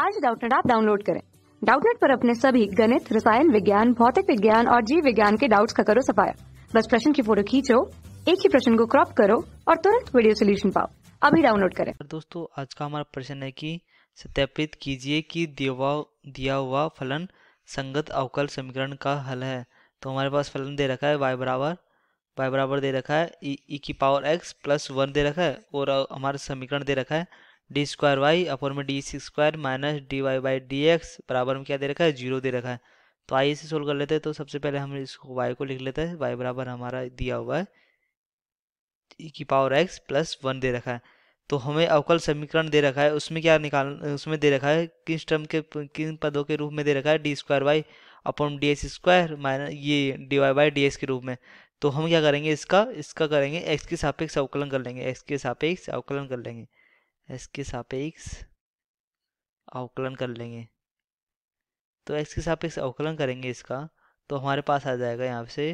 आज डाउटनेट आप डाउनलोड करें डाउटनेट पर अपने सभी गणित रसायन विज्ञान भौतिक विज्ञान और जीव विज्ञान के डाउट्स का करो सफाया बस प्रश्न की फोटो खींचो एक ही प्रश्न को क्रॉप करो और तुरंत वीडियो सोल्यूशन पाओ अभी डाउनलोड करें तो दोस्तों आज का हमारा प्रश्न है की सत्यापित कीजिए की दिया हुआ फलन संगत अवकल समीकरण का हल है तो हमारे पास फलन दे रखा है वाई बराबर वाई बराबर दे रखा है ई e, e की पावर एक्स प्लस वन दे रखा है और हमारा समीकरण दे रखा है डी स्क्वायर वाई अपर में d c square minus d y by d x बराबर में क्या दे रखा है जीरो दे रखा है तो आइए इसे सोल्व कर लेते हैं तो सबसे पहले हम इसको वाई को लिख लेते हैं वाई बराबर हमारा दिया हुआ है की पावर एक्स प्लस वन दे रखा है तो हमें अवकल समीकरण दे रखा है उसमें क्या निकाल उसमें दे रखा है किस टर्म के किन पदों के रूप में दे रखा है d square y upon d s square minus ये d y by d s के रूप में तो हम क्या करेंगे इसका इसका करेंगे एक्स के सापेक्ष अवकलन कर लेंगे एक्स के सापेक्ष अवकलन कर लेंगे एक्स के सापेक्ष अवकलन कर लेंगे तो एक्स के सापेक्ष अवकलन करेंगे इसका तो हमारे पास आ जाएगा यहाँ से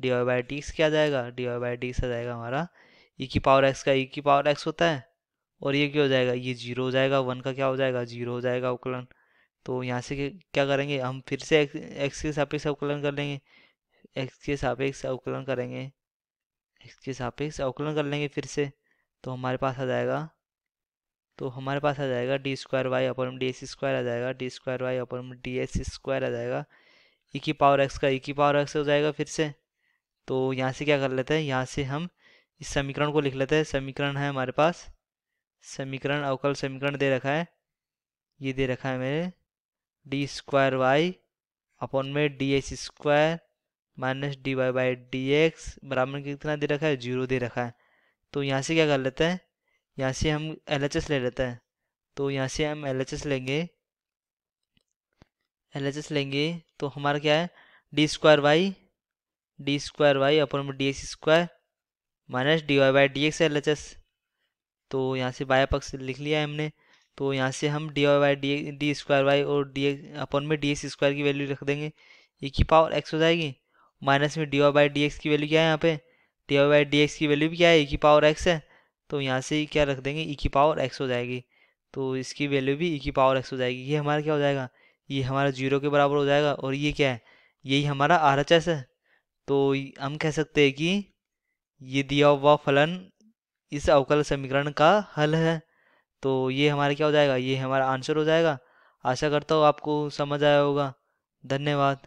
d y by t x क्या आ जाएगा d y by t x आ जाएगा हमारा ई e की पावर एक्स का ई e की पावर एक्स होता है और ये क्या हो जाएगा ये जीरो हो जाएगा वन का क्या हो जाएगा जीरो हो जाएगा अवकलन तो यहाँ से क्या करेंगे हम फिर से एक्स, एक्स के सापेक्ष अवकलन कर लेंगे एक्स के सापेक्ष अवकलन करेंगे एक्स के सापेक्ष अवकलन कर लेंगे फिर से तो हमारे पास आ जाएगा तो हमारे पास आ जाएगा डी स्क्वायर वाई में डी एस स्क्वायर आ जाएगा डी स्क्वायर वाई में डी एस स्क्वायर आ जाएगा ई e की पावर एक्स का ई e की पावर एक्स हो जाएगा फिर से तो यहाँ से क्या कर लेते हैं यहाँ से हम इस समीकरण को लिख लेते हैं समीकरण है हमारे पास समीकरण अवकल समीकरण दे रखा है ये दे रखा है मेरे डी स्क्वायर वाई अपॉन में d s square minus d y by d x बराबर कितना दे रखा है जीरो दे रखा है तो यहाँ से क्या कर लेते हैं यहाँ से हम एल एच एस ले लेते हैं तो यहाँ से हम एल एच एस लेंगे एल एच एस लेंगे तो हमारा क्या है d square y d square y upon में d x square minus d y by d x L H S तो यहाँ से बाया पक्ष लिख लिया हमने तो यहाँ से हम d y by d d square y और डी एक्स अपन में डी एक्स स्क्वायर की वैल्यू रख देंगे ई e की पावर एक्स हो जाएगी माइनस में d y by d x की वैल्यू क्या है यहाँ पे d y by d x की वैल्यू भी क्या है ई e की पावर एक्स है तो यहाँ से क्या रख देंगे ई e की पावर एक्स हो जाएगी तो इसकी वैल्यू भी ई e की पावर एक्स हो जाएगी ये हमारा क्या हो जाएगा ये हमारा जीरो के बराबर हो जाएगा और ये क्या है यही हमारा आर एच एस है तो हम कह सकते हैं कि ये दिया हुआ फलन इस अवकल समीकरण का हल है तो ये हमारा क्या हो जाएगा ये हमारा आंसर हो जाएगा आशा करता हूँ आपको समझ आया होगा धन्यवाद